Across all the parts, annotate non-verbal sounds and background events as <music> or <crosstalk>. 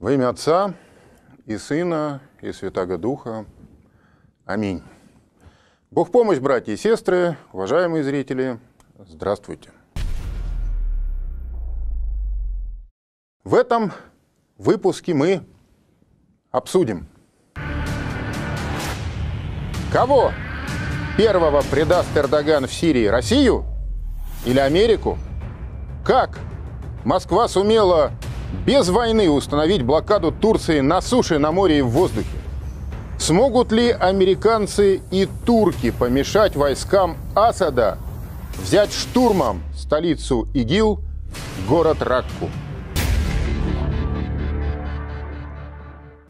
Во имя Отца и Сына и Святаго Духа. Аминь. Бог помощь, братья и сестры, уважаемые зрители, здравствуйте. В этом выпуске мы обсудим, кого первого предаст Эрдоган в Сирии Россию или Америку, как Москва сумела без войны установить блокаду Турции на суше, на море и в воздухе? Смогут ли американцы и турки помешать войскам Асада взять штурмом столицу ИГИЛ, город Ракку?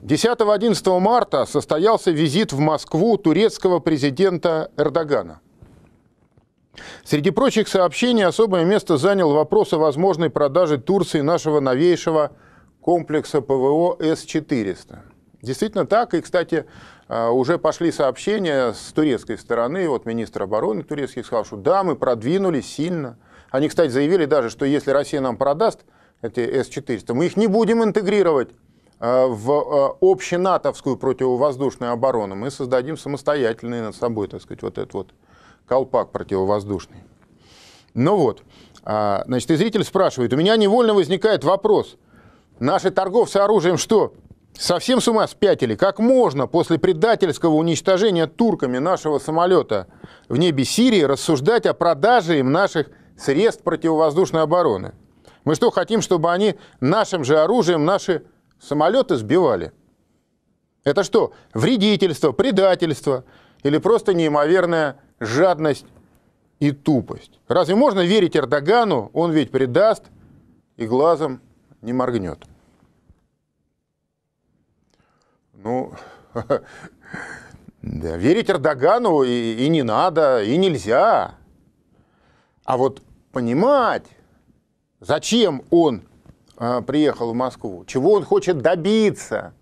10-11 марта состоялся визит в Москву турецкого президента Эрдогана – Среди прочих сообщений особое место занял вопрос о возможной продаже Турции нашего новейшего комплекса ПВО С-400. Действительно так, и, кстати, а, уже пошли сообщения с турецкой стороны, вот министр обороны турецкий сказал, что да, мы продвинулись сильно. Они, кстати, заявили даже, что если Россия нам продаст эти С-400, мы их не будем интегрировать а, в а, общенатовскую противовоздушную оборону, мы создадим самостоятельный над собой, так сказать, вот этот вот колпак противовоздушный. Ну вот, а, значит, и зритель спрашивает, у меня невольно возникает вопрос, наши торговцы оружием что, совсем с ума спятили? Как можно после предательского уничтожения турками нашего самолета в небе Сирии рассуждать о продаже им наших средств противовоздушной обороны? Мы что, хотим, чтобы они нашим же оружием наши самолеты сбивали? Это что, вредительство, предательство? или просто неимоверная жадность и тупость. Разве можно верить Эрдогану? Он ведь предаст и глазом не моргнет. Ну, <laughs> да, верить Эрдогану и, и не надо, и нельзя. А вот понимать, зачем он э, приехал в Москву, чего он хочет добиться –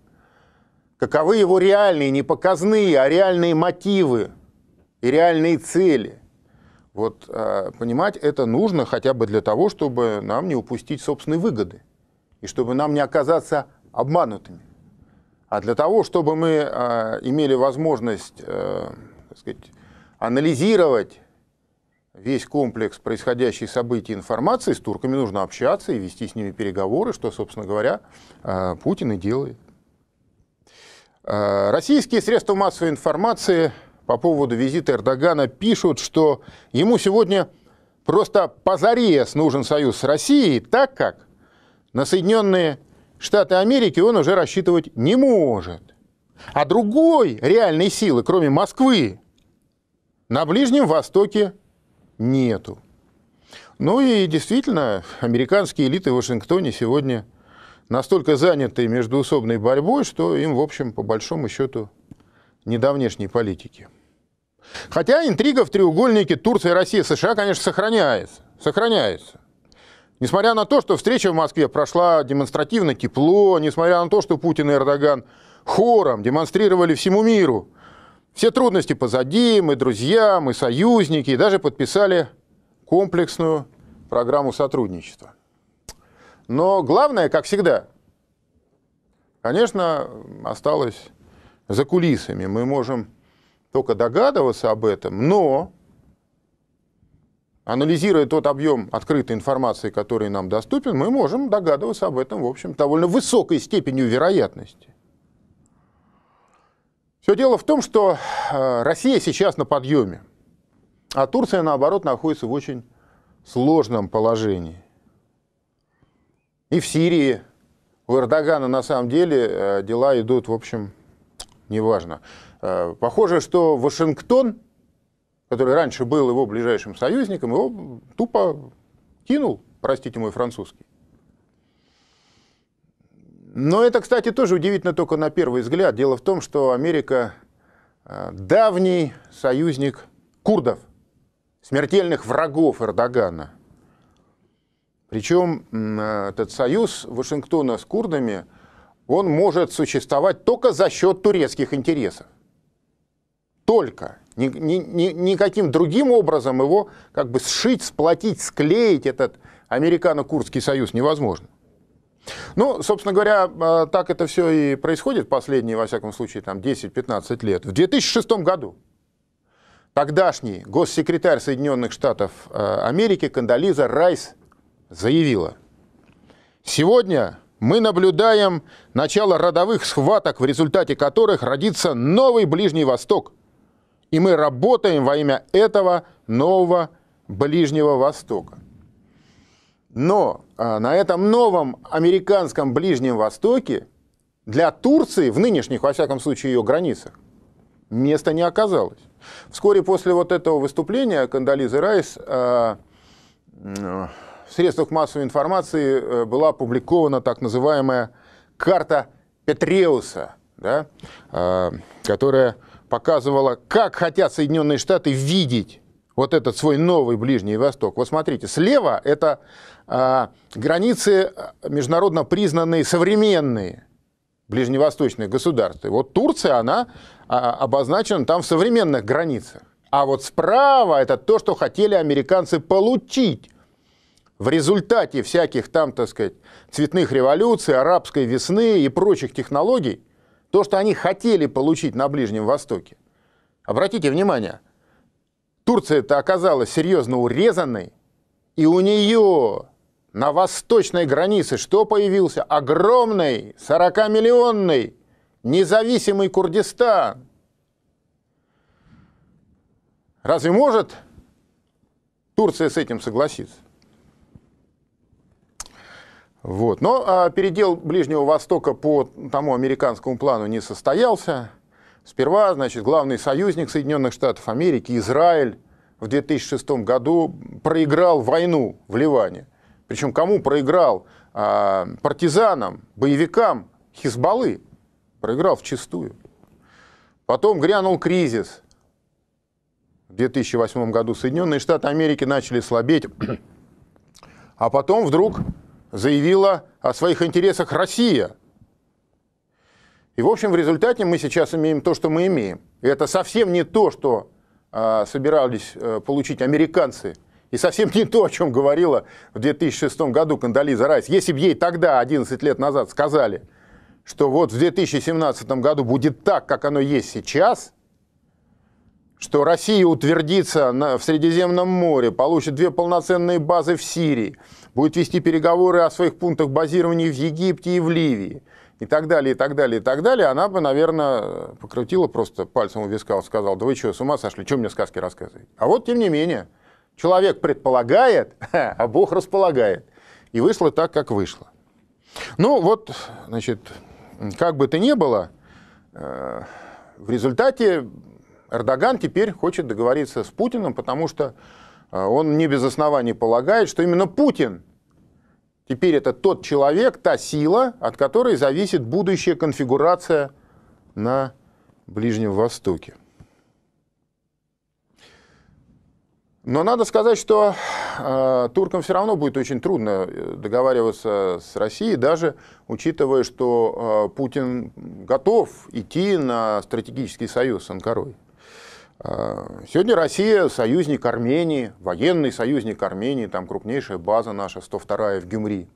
Каковы его реальные, не показные, а реальные мотивы и реальные цели? Вот а, понимать это нужно хотя бы для того, чтобы нам не упустить собственные выгоды и чтобы нам не оказаться обманутыми. А для того, чтобы мы а, имели возможность э, так сказать, анализировать весь комплекс происходящих событий и информации, с турками нужно общаться и вести с ними переговоры, что, собственно говоря, Путин и делает. Э, российские средства массовой информации по поводу визита Эрдогана пишут, что ему сегодня просто позарез нужен союз с Россией, так как на Соединенные Штаты Америки он уже рассчитывать не может. А другой реальной силы, кроме Москвы, на Ближнем Востоке нету. Ну и действительно, американские элиты в Вашингтоне сегодня – настолько заняты междуусобной борьбой, что им, в общем, по большому счету, не до внешней политики. Хотя интрига в треугольнике Турция, Россия, США, конечно, сохраняется. Сохраняется. Несмотря на то, что встреча в Москве прошла демонстративно тепло, несмотря на то, что Путин и Эрдоган хором демонстрировали всему миру, все трудности позади, мы друзья, мы союзники, и даже подписали комплексную программу сотрудничества. Но главное, как всегда, конечно, осталось за кулисами. Мы можем только догадываться об этом, но анализируя тот объем открытой информации, который нам доступен, мы можем догадываться об этом, в общем, довольно высокой степенью вероятности. Все дело в том, что э, Россия сейчас на подъеме, а Турция, наоборот, находится в очень сложном положении и в Сирии. У Эрдогана на самом деле э, дела идут, в общем, неважно. Э, похоже, что Вашингтон, который раньше был его ближайшим союзником, его тупо кинул, простите мой французский. Но это, кстати, тоже удивительно только на первый взгляд. Дело в том, что Америка э, давний союзник курдов, смертельных врагов Эрдогана – причем этот союз Вашингтона с курдами, он может существовать только за счет турецких интересов. Только. Ни, ни, ни, никаким другим образом его как бы сшить, сплотить, склеить этот американо-курдский союз невозможно. Ну, собственно говоря, а, так это все и происходит последние, во всяком случае, там 10-15 лет. В 2006 году тогдашний госсекретарь Соединенных Штатов а, Америки Кандализа Райс заявила. Сегодня мы наблюдаем начало родовых схваток, в результате которых родится новый Ближний Восток. И мы работаем во имя этого нового Ближнего Востока. Но а, на этом новом американском Ближнем Востоке для Турции, в нынешних, во всяком случае, ее границах, места не оказалось. Вскоре после вот этого выступления Кандализы Райс в средствах массовой информации э, была опубликована так называемая карта Петреуса, да, э, которая показывала, как хотят Соединенные Штаты видеть вот этот свой новый Ближний Восток. Вот смотрите, слева это а, границы международно признанные современные ближневосточные государства. вот Турция, она а, обозначена там в современных границах. А вот справа это то, что хотели американцы получить в результате всяких там, так сказать, цветных революций, арабской весны и прочих технологий, то, что они хотели получить на Ближнем Востоке. Обратите внимание, Турция-то оказалась серьезно урезанной, и у нее на восточной границе что появился? Огромный, 40-миллионный, независимый Курдистан. Разве может Турция с этим согласиться? Вот. Но а, передел Ближнего Востока по тому американскому плану не состоялся. Сперва, значит, главный союзник Соединенных Штатов Америки, Израиль, в 2006 году проиграл войну в Ливане. Причем кому проиграл? А, партизанам, боевикам Хизбаллы. Проиграл в чистую. Потом грянул кризис. В 2008 году Соединенные Штаты Америки начали слабеть. А потом вдруг заявила о своих интересах Россия. И, в общем, в результате мы сейчас имеем то, что мы имеем. И это совсем не то, что э, собирались э, получить американцы, и совсем не то, о чем говорила в 2006 году Кандализа Райс. Если бы ей тогда, 11 лет назад, сказали, что вот в 2017 году будет так, как оно есть сейчас – что Россия утвердится на, в Средиземном море, получит две полноценные базы в Сирии, будет вести переговоры о своих пунктах базирования в Египте и в Ливии, и так далее, и так далее, и так далее, она бы, наверное, покрутила просто пальцем у виска, сказала, да вы что, с ума сошли, что мне сказки рассказывать? А вот, тем не менее, человек предполагает, <laughs> а Бог располагает. И вышло так, как вышло. Ну вот, значит, как бы то ни было, э, в результате Эрдоган теперь хочет договориться с Путиным, потому что э, он не без оснований полагает, что именно Путин теперь это тот человек, та сила, от которой зависит будущая конфигурация на Ближнем Востоке. Но надо сказать, что э, туркам все равно будет очень трудно э, договариваться с Россией, даже учитывая, что э, Путин готов идти на стратегический союз с Анкарой. Сегодня Россия союзник Армении, военный союзник Армении, там крупнейшая база наша, 102-я в Гюмри.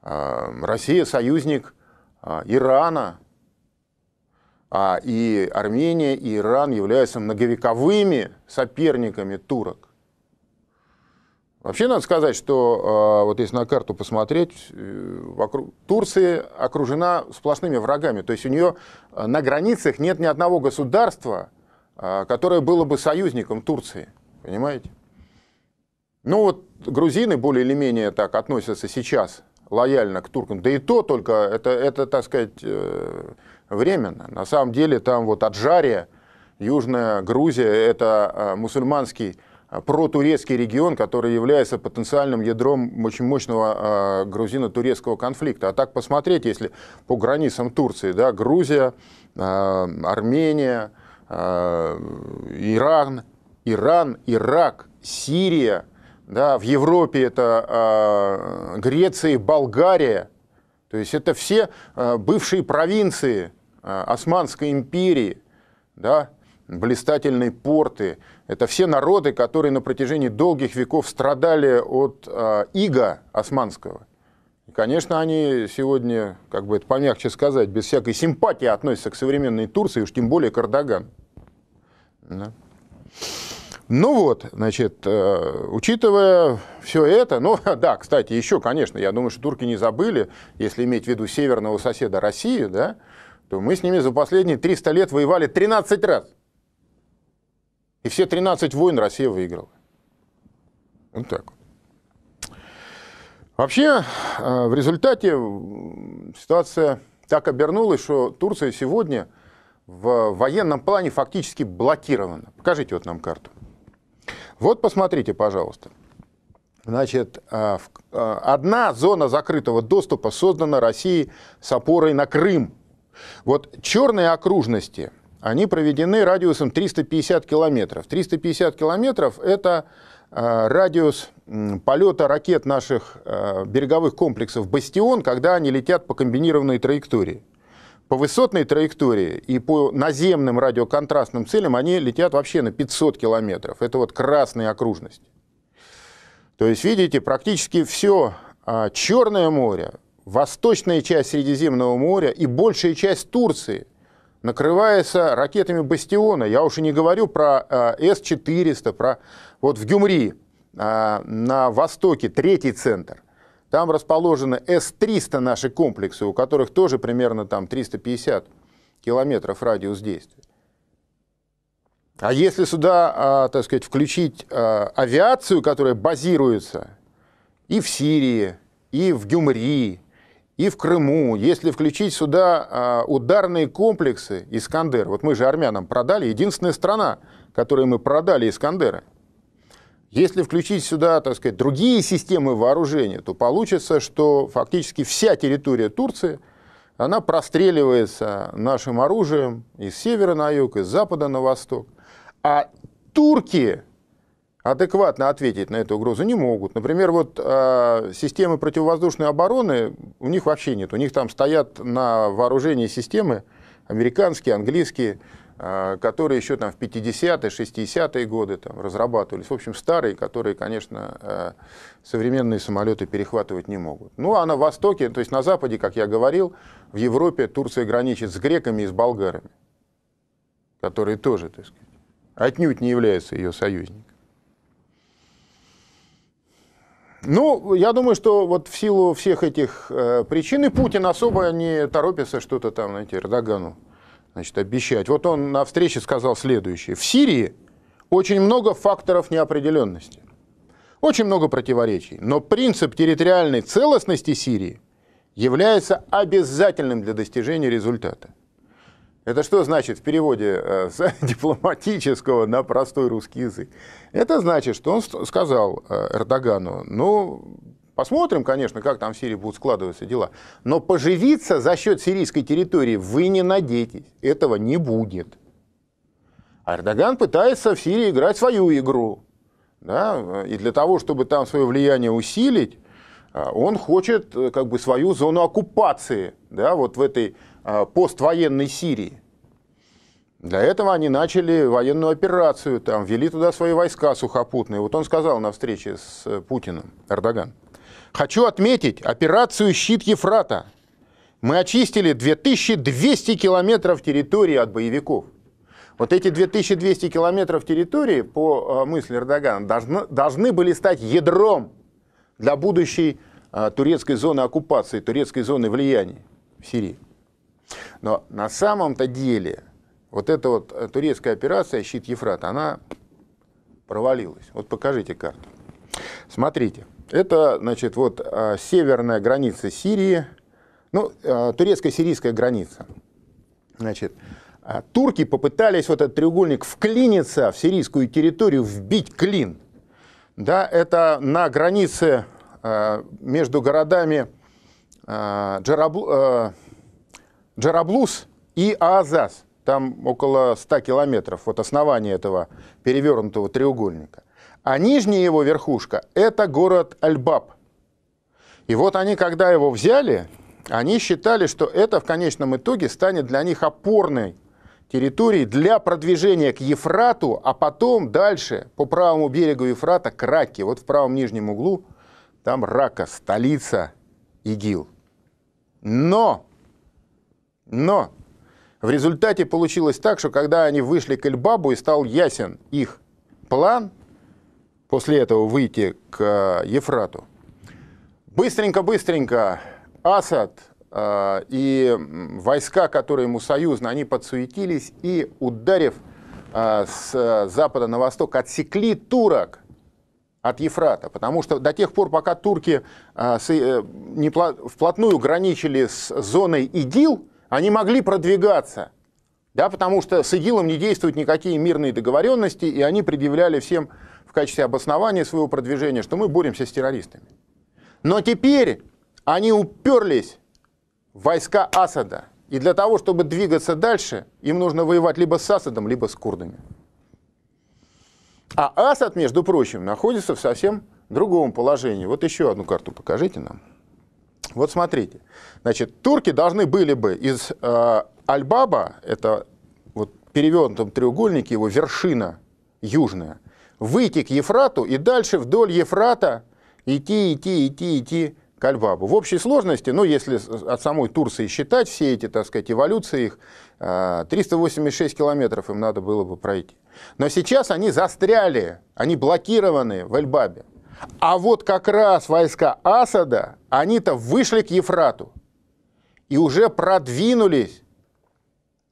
А, Россия союзник а, Ирана, а, и Армения, и Иран являются многовековыми соперниками турок. Вообще надо сказать, что вот если на карту посмотреть, э, вокруг, Турция окружена сплошными врагами. То есть у нее э, на границах нет ни одного государства, а, которое было бы союзником Турции, понимаете? Ну вот грузины более или менее так относятся сейчас лояльно к туркам, да и то только это, это так сказать, э, временно. На самом деле там вот Аджария, Южная Грузия, это а, мусульманский а, протурецкий регион, который является потенциальным ядром очень мощного э, грузино-турецкого конфликта. А так посмотреть, если по границам Турции, да, Грузия, э, Армения, Э, Иран, Иран, Ирак, Сирия, да, в Европе это э, Греция, Болгария. То есть это все э, бывшие провинции Османской империи, да, блистательные порты. Это все народы, которые на протяжении долгих веков страдали от ига османского. Конечно, они сегодня, как бы это помягче сказать, без всякой симпатии относятся к современной Турции, уж тем более к Эрдогану. Да. Ну вот, значит, э, учитывая все это, ну <laughs> да, кстати, еще, конечно, я думаю, что турки не забыли, если иметь в виду северного соседа Россию, да, то мы с ними за последние 300 лет воевали 13 раз. И все 13 войн Россия выиграла. Вот так вот. Вообще, э, в результате ситуация так обернулась, что Турция сегодня в военном плане фактически блокирована. Покажите вот нам карту. Вот посмотрите, пожалуйста. Значит, э, э, одна зона закрытого доступа создана Россией с опорой на Крым. Вот черные окружности, они проведены радиусом 350 километров. 350 километров – это Э, радиус полета ракет наших э, береговых комплексов «Бастион», когда они летят по комбинированной траектории. По высотной траектории и по наземным радиоконтрастным целям они летят вообще на 500 километров. Это вот красная окружность. То есть, видите, практически все а, Черное море, восточная часть Средиземного моря и большая часть Турции – накрывается ракетами «Бастиона». Я уже не говорю про э, С-400, про вот в Гюмри э, на востоке третий центр. Там расположены С-300 наши комплексы, у которых тоже примерно там 350 километров радиус действия. А если сюда, э, так сказать, включить авиацию, которая базируется и в Сирии, и в Гюмри, и в Крыму, если включить сюда а, ударные комплексы Искандер, вот мы же армянам продали, единственная страна, которой мы продали Искандеры, если включить сюда, так сказать, другие системы вооружения, то получится, что фактически вся территория Турции, она простреливается нашим оружием из севера на юг, из запада на восток. А турки адекватно ответить на эту угрозу не могут. Например, вот э, системы противовоздушной обороны у них вообще нет. У них там стоят на вооружении системы американские, английские, э, которые еще там в 50-е, 60-е годы там, разрабатывались. В общем, старые, которые, конечно, э, современные самолеты перехватывать не могут. Ну, а на Востоке, то есть на Западе, как я говорил, в Европе Турция граничит с греками и с болгарами, которые тоже, так сказать, отнюдь не являются ее союзниками. Ну, я думаю, что вот в силу всех этих э, причин и Путин особо не торопится что-то там, знаете, Эрдогану значит, обещать. Вот он на встрече сказал следующее. В Сирии очень много факторов неопределенности, очень много противоречий, но принцип территориальной целостности Сирии является обязательным для достижения результата. Это что значит в переводе э, с <laughs> дипломатического на простой русский язык? Это значит, что он сказал э, Эрдогану, ну, посмотрим, конечно, как там в Сирии будут складываться дела, но поживиться за счет сирийской территории вы не надейтесь, этого не будет. А Эрдоган пытается в Сирии играть свою игру. Да? Э, и для того, чтобы там свое влияние усилить, он хочет как бы свою зону оккупации да, вот в этой Э, поствоенной Сирии. Для этого они начали военную операцию, там ввели туда свои войска сухопутные. Вот он сказал на встрече с э, Путиным, Эрдоган. Хочу отметить операцию «Щит Ефрата». Мы очистили 2200 километров территории от боевиков. Вот эти 2200 километров территории, по э, мысли Эрдогана, должны, должны были стать ядром для будущей турецкой зоны оккупации, турецкой зоны влияния в Сирии. Но на самом-то деле вот эта вот э, турецкая операция «Щит Ефрата», она провалилась. Вот покажите карту. Смотрите, это, значит, вот э, северная граница Сирии, ну, э, турецко-сирийская граница. Значит, турки попытались вот этот треугольник вклиниться в сирийскую территорию, вбить клин. Да, это на границе между городами Джарабл... Джараблус и Аазас. Там около 100 километров от основания этого перевернутого треугольника. А нижняя его верхушка – это город Альбаб. И вот они, когда его взяли, они считали, что это в конечном итоге станет для них опорной территорией для продвижения к Ефрату, а потом дальше по правому берегу Ефрата к Раке. Вот в правом нижнем углу там Рака, столица ИГИЛ. Но но в результате получилось так, что когда они вышли к Эльбабу и стал ясен их план, после этого выйти к э, Ефрату, быстренько-быстренько Асад э, и войска, которые ему союзны, они подсуетились и, ударив э, с запада на восток, отсекли турок от Ефрата, потому что до тех пор, пока турки не, вплотную граничили с зоной ИДИЛ, они могли продвигаться, да, потому что с ИГИЛом не действуют никакие мирные договоренности, и они предъявляли всем в качестве обоснования своего продвижения, что мы боремся с террористами. Но теперь они уперлись в войска Асада. И для того, чтобы двигаться дальше, им нужно воевать либо с Асадом, либо с курдами. А Асад, между прочим, находится в совсем другом положении. Вот еще одну карту покажите нам. Вот смотрите, значит, турки должны были бы из э, Альбаба, это вот перевернутом треугольнике его вершина южная, выйти к Ефрату и дальше вдоль Ефрата идти, идти, идти, идти к Альбабу. В общей сложности, ну, если от самой Турции считать все эти, так сказать, эволюции их, 386 э, километров им надо было бы пройти. Но сейчас они застряли, они блокированы в Эльбабе. А вот как раз войска Асада, они-то вышли к Ефрату и уже продвинулись.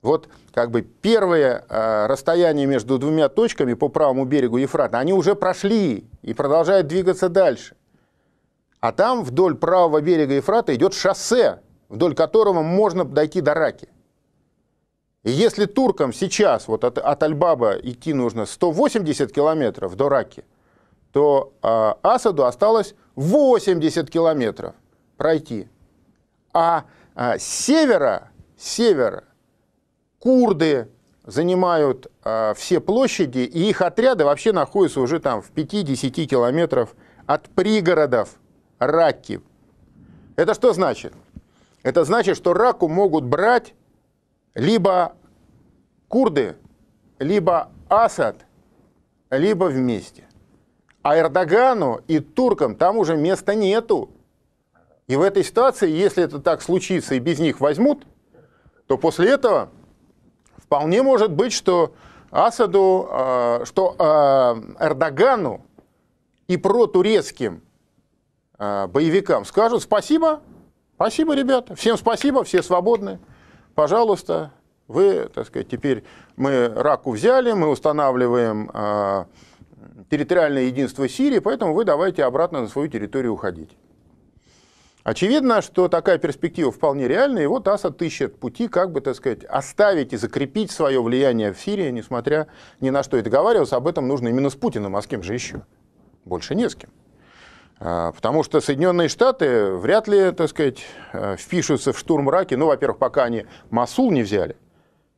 Вот как бы первое э, расстояние между двумя точками по правому берегу Ефрата, они уже прошли и продолжают двигаться дальше. А там вдоль правого берега Ефрата идет шоссе, вдоль которого можно дойти до Раки. И если туркам сейчас вот от, от Альбаба идти нужно 180 километров до Раки – то а, Асаду осталось 80 километров пройти. А, а с севера, с севера курды занимают а, все площади, и их отряды вообще находятся уже там в 5-10 километров от пригородов Раки. Это что значит? Это значит, что Раку могут брать либо курды, либо Асад, либо вместе. А Эрдогану и туркам там уже места нету. И в этой ситуации, если это так случится и без них возьмут, то после этого вполне может быть, что Асаду, а, что а, Эрдогану и протурецким а, боевикам скажут спасибо, спасибо, ребята, всем спасибо, все свободны, пожалуйста, вы, так сказать, теперь мы раку взяли, мы устанавливаем территориальное единство Сирии, поэтому вы давайте обратно на свою территорию уходить. Очевидно, что такая перспектива вполне реальна, и вот Асад ищет пути, как бы, так сказать, оставить и закрепить свое влияние в Сирии, несмотря ни на что. И договариваться об этом нужно именно с Путиным, а с кем же еще? Больше не с кем. А, потому что Соединенные Штаты вряд ли, так сказать, э, впишутся в штурм Раки. Ну, во-первых, пока они Масул не взяли.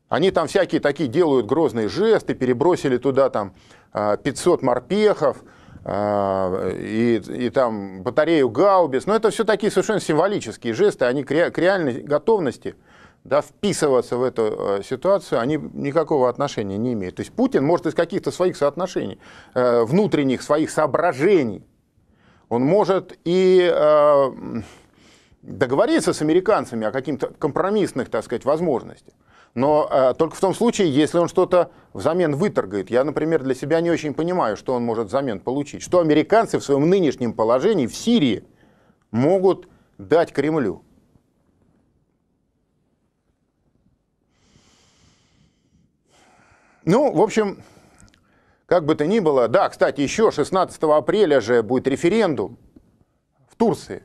Они там всякие такие делают грозные жесты, перебросили туда там 500 а, морпехов, а, и, и там батарею Гаубис, Но это все такие совершенно символические жесты, они к, к реальной готовности да, вписываться в эту а, ситуацию, они никакого отношения не имеют. То есть Путин может из каких-то своих соотношений, внутренних своих соображений, он может и договориться с американцами о каких-то компромиссных, так сказать, возможностях но э, только в том случае, если он что-то взамен выторгает. Я, например, для себя не очень понимаю, что он может взамен получить. Что американцы в своем нынешнем положении в Сирии могут дать Кремлю? Ну, в общем, как бы то ни было, да, кстати, еще 16 апреля же будет референдум в Турции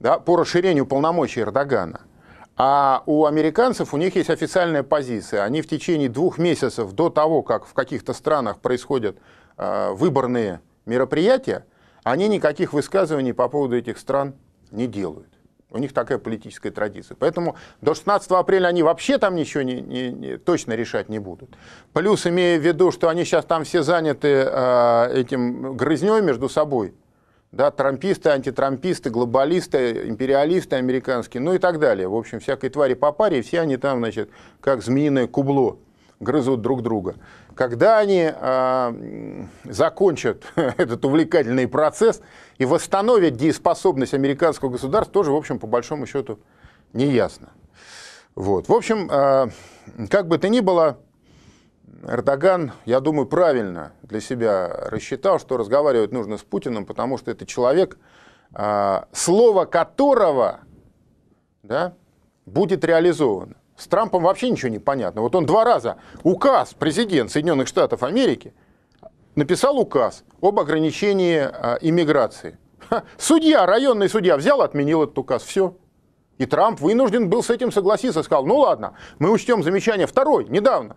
да, по расширению полномочий Эрдогана – а у американцев, у них есть официальная позиция. Они в течение двух месяцев до того, как в каких-то странах происходят э, выборные мероприятия, они никаких высказываний по поводу этих стран не делают. У них такая политическая традиция. Поэтому до 16 апреля они вообще там ничего не, не, не, точно решать не будут. Плюс, имея в виду, что они сейчас там все заняты э, этим грызней между собой, да, трамписты, антитрамписты, глобалисты, империалисты американские, ну и так далее. В общем, всякой твари по паре, и все они там, значит, как змеиное кубло грызут друг друга. Когда они э, закончат <laughs> этот увлекательный процесс и восстановят дееспособность американского государства, тоже, в общем, по большому счету, не ясно. Вот. В общем, э, как бы то ни было, Эрдоган, я думаю, правильно для себя рассчитал, что разговаривать нужно с Путиным, потому что это человек, а, слово которого да, будет реализовано. С Трампом вообще ничего не понятно. Вот он два раза указ президент Соединенных Штатов Америки написал указ об ограничении а, иммиграции. судья, районный судья взял, отменил этот указ. Все. И Трамп вынужден был с этим согласиться. Сказал, ну ладно, мы учтем замечание второй, недавно.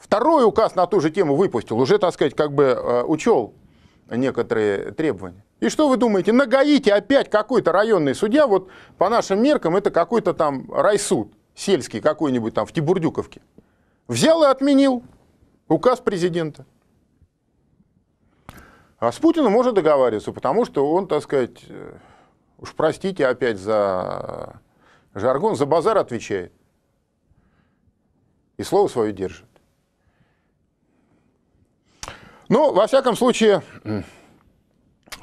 Второй указ на ту же тему выпустил, уже, так сказать, как бы э, учел некоторые требования. И что вы думаете, на Гаити опять какой-то районный судья, вот по нашим меркам это какой-то там райсуд сельский какой-нибудь там в Тибурдюковке, взял и отменил указ президента. А с Путиным можно договариваться, потому что он, так сказать, э, уж простите опять за жаргон, за базар отвечает. И слово свое держит. Ну, во всяком случае,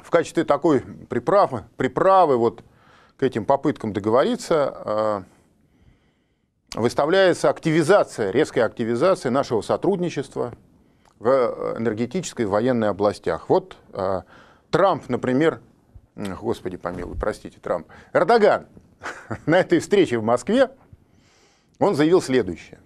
в качестве такой приправы, приправы вот к этим попыткам договориться э, выставляется активизация, резкая активизация нашего сотрудничества в энергетической и военной областях. Вот э, Трамп, например, господи помилуй, простите, Трамп, Эрдоган <laughs> на этой встрече в Москве, он заявил следующее.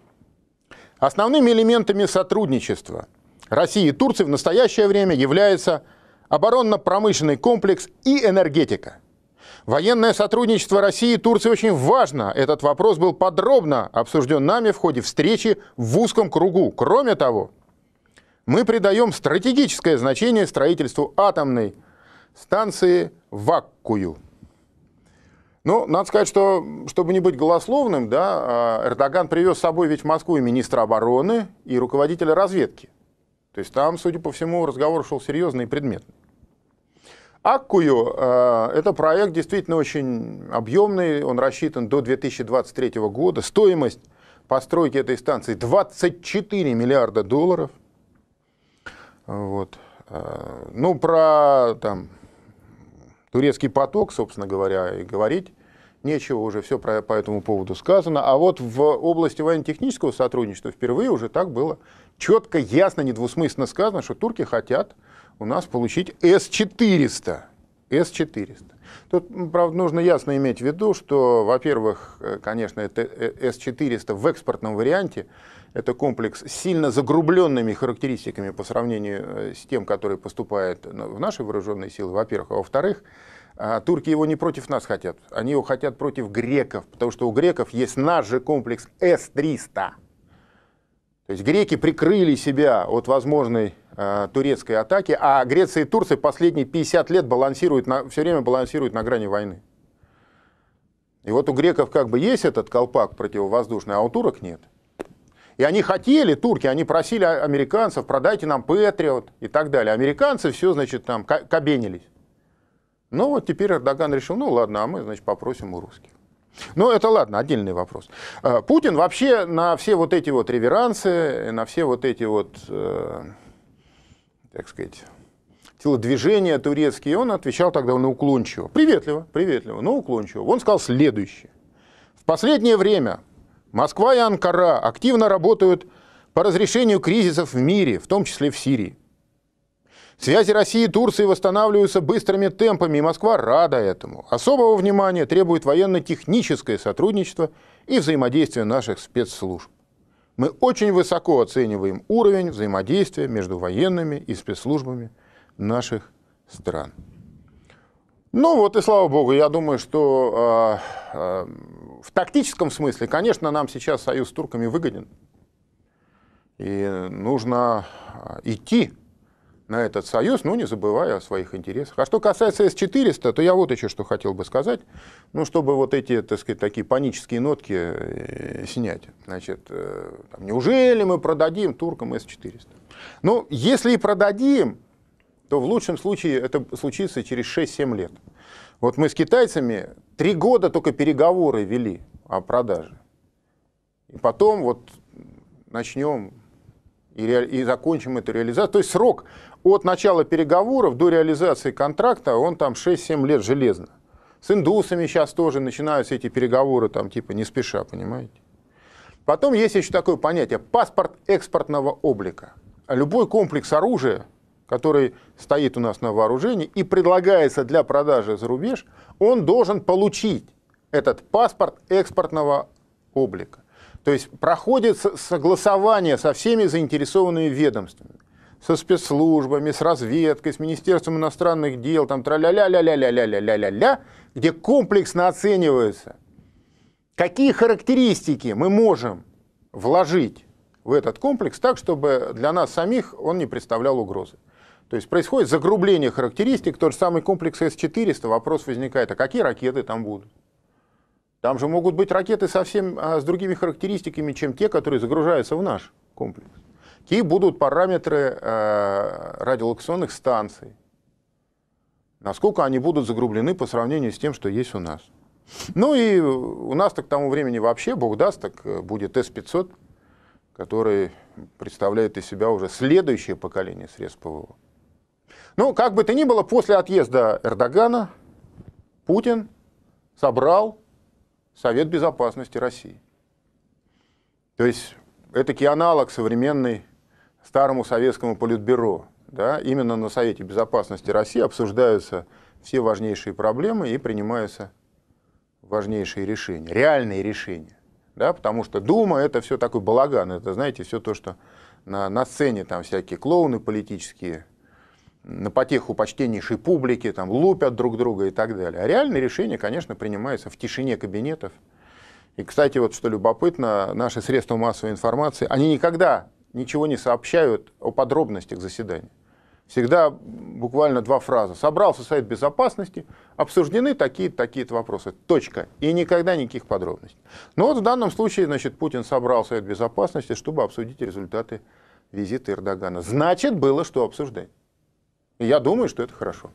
Основными элементами сотрудничества – России и Турции в настоящее время является оборонно-промышленный комплекс и энергетика. Военное сотрудничество России и Турции очень важно. Этот вопрос был подробно обсужден нами в ходе встречи в узком кругу. Кроме того, мы придаем стратегическое значение строительству атомной станции Ваккую. Ну, надо сказать, что, чтобы не быть голословным, да, а, Эрдоган привез с собой ведь в Москву и министра обороны, и руководителя разведки. То есть там, судя по всему, разговор шел серьезный и предметный. Аккую – э, это проект действительно очень объемный, он рассчитан до 2023 года. Стоимость постройки этой станции 24 миллиарда долларов. Вот. Э, ну, про там, турецкий поток, собственно говоря, и говорить нечего, уже все про, по этому поводу сказано. А вот в области военно-технического сотрудничества впервые уже так было четко, ясно, недвусмысленно сказано, что турки хотят у нас получить С-400. С-400. Тут, правда, нужно ясно иметь в виду, что, во-первых, э, конечно, это э, С-400 в экспортном варианте, это комплекс с сильно загрубленными характеристиками по сравнению э, с тем, который поступает ну, в наши вооруженные силы, во-первых. А во-вторых, а, турки его не против нас хотят, они его хотят против греков, потому что у греков есть наш же комплекс С-300. То есть греки прикрыли себя от возможной э, турецкой атаки, а Греция и Турция последние 50 лет балансируют на, все время балансируют на грани войны. И вот у греков как бы есть этот колпак противовоздушный, а у турок нет. И они хотели, турки, они просили американцев, продайте нам Патриот и так далее. Американцы все, значит, там кабенились. Но ну вот теперь Эрдоган решил, ну ладно, а мы, значит, попросим у русских. Ну это ладно, отдельный вопрос. Э, Путин вообще на все вот эти вот реверансы, на все вот эти вот, э, так сказать, телодвижения турецкие, он отвечал тогда на уклончиво. Приветливо, приветливо, но уклончиво. Он сказал следующее. В последнее время Москва и Анкара активно работают по разрешению кризисов в мире, в том числе в Сирии. Связи России и Турции восстанавливаются быстрыми темпами, и Москва рада этому. Особого внимания требует военно-техническое сотрудничество и взаимодействие наших спецслужб. Мы очень высоко оцениваем уровень взаимодействия между военными и спецслужбами наших стран. Ну вот и слава богу, я думаю, что э, э, в тактическом смысле, конечно, нам сейчас союз с турками выгоден. И нужно а, идти на этот союз, ну не забывая о своих интересах. А что касается С-400, то я вот еще что хотел бы сказать, ну, чтобы вот эти, так сказать, такие панические нотки э, снять. Значит, э, там, неужели мы продадим туркам С-400? Ну, если и продадим, то в лучшем случае это случится через 6-7 лет. Вот мы с китайцами три года только переговоры вели о продаже. И потом вот начнем и, ре... и закончим эту реализацию. То есть срок от начала переговоров до реализации контракта он там 6-7 лет железно. С индусами сейчас тоже начинаются эти переговоры, там типа не спеша, понимаете? Потом есть еще такое понятие – паспорт экспортного облика. Любой комплекс оружия, который стоит у нас на вооружении и предлагается для продажи за рубеж, он должен получить этот паспорт экспортного облика. То есть проходит согласование со всеми заинтересованными ведомствами со спецслужбами, с разведкой, с Министерством иностранных дел, там тра-ля-ля-ля-ля-ля-ля-ля-ля-ля, где комплексно оцениваются, какие характеристики мы можем вложить в этот комплекс так, чтобы для нас самих он не представлял угрозы. То есть происходит загрубление характеристик, тот же самый комплекс С-400, вопрос возникает, а какие ракеты там будут? Там же могут быть ракеты совсем а, с другими характеристиками, чем те, которые загружаются в наш комплекс. Какие будут параметры э, радиолокационных станций? Насколько они будут загрублены по сравнению с тем, что есть у нас? Ну и у нас так к тому времени вообще, бог даст, так э, будет С-500, который представляет из себя уже следующее поколение средств ПВО. Ну, как бы то ни было, после отъезда Эрдогана Путин собрал Совет Безопасности России. То есть, это аналог современной старому советскому политбюро. Да, именно на Совете Безопасности России обсуждаются все важнейшие проблемы и принимаются важнейшие решения, реальные решения. Да, потому что Дума это все такой балаган, это, знаете, все то, что на, на сцене там всякие клоуны политические, на потеху почтеннейшей публики, там лупят друг друга и так далее. А реальные решения, конечно, принимаются в тишине кабинетов. И, кстати, вот что любопытно, наши средства массовой информации, они никогда ничего не сообщают о подробностях заседания. Всегда буквально два фразы. Собрался Совет Безопасности, обсуждены такие-то такие вопросы. Точка. И никогда никаких подробностей. Но вот в данном случае, значит, Путин собрал Совет Безопасности, чтобы обсудить результаты визита Эрдогана. Значит, было что обсуждать. я думаю, что это хорошо.